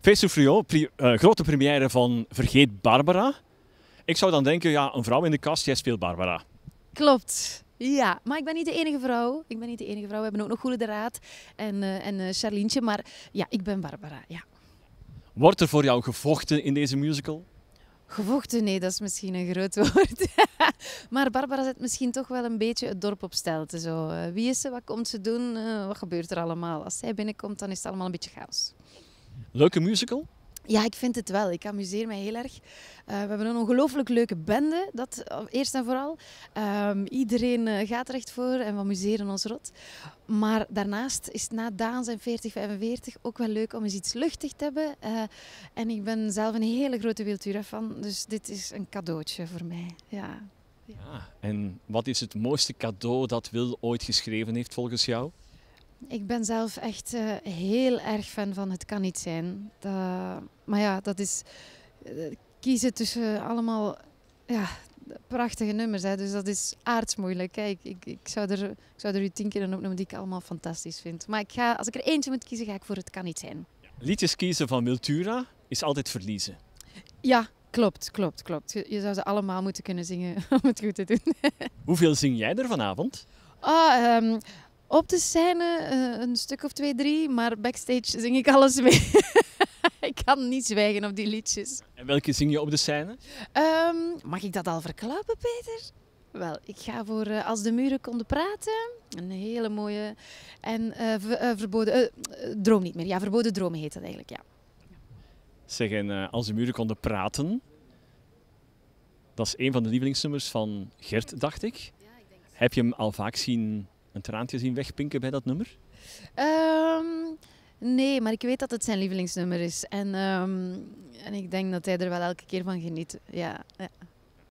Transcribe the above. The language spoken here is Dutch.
Face of pre eh, grote première van Vergeet Barbara. Ik zou dan denken, ja, een vrouw in de kast, jij speelt Barbara. Klopt. Ja, maar ik ben niet de enige vrouw. Ik ben niet de enige vrouw. We hebben ook nog Goede de Raad en, uh, en uh, Charlientje. Maar ja, ik ben Barbara, ja. Wordt er voor jou gevochten in deze musical? Gevochten, nee, dat is misschien een groot woord. maar Barbara zet misschien toch wel een beetje het dorp op stelte. Zo. Wie is ze? Wat komt ze doen? wat gebeurt er allemaal? Als zij binnenkomt, dan is het allemaal een beetje chaos. Leuke musical? Ja, ik vind het wel. Ik amuseer mij heel erg. Eh, we hebben een ongelooflijk leuke bende, dat eh, eerst en vooral. Ehm, iedereen eh, gaat er echt voor en we amuseren ons rot. Maar daarnaast is het na Daan zijn 40-45 ook wel leuk om eens iets luchtig te hebben. en ik ben zelf een hele grote wiltura van, dus dit is een cadeautje voor mij. Ja. ja. Ah, ja, en wat is het mooiste cadeau dat Wil ooit geschreven heeft volgens jou? Ik ben zelf echt eh, heel erg fan van Het kan niet zijn. Dat, maar ja, dat is eh, kiezen tussen allemaal ja, prachtige nummers. Hè. Dus dat is aardsmoeilijk. Kijk, ik, ik, zou er, ik zou er u tien keer een opnoemen die ik allemaal fantastisch vind. Maar ik ga, als ik er eentje moet kiezen, ga ik voor Het kan niet zijn. Liedjes kiezen van Wiltura is altijd verliezen. Ja, klopt, klopt, klopt. Je, zou ze allemaal moeten kunnen zingen om het goed te doen. Hoeveel zing jij er vanavond? oh, op de scène, eh, een stuk of twee, drie. Maar backstage zing ik alles mee. ik kan niet zwijgen op die liedjes. En welke zing je op de scène? Ehm, mag ik dat al verklappen, Peter? Wel, ik ga voor eh, Als de muren konden praten. Een hele mooie. En eh, verboden. droom niet meer. Ja, verboden dromen heet dat eigenlijk, ja. Zeg, en Als de muren konden praten. Dat is een van de lievelingsnummers van Gert, dacht ik. Heb je hem al vaak zien een traantje zien wegpinken bij dat nummer? Ehm, nee, maar ik weet dat het zijn lievelingsnummer is. En, ehm, en ik denk dat hij er wel elke keer van geniet. ja. ja.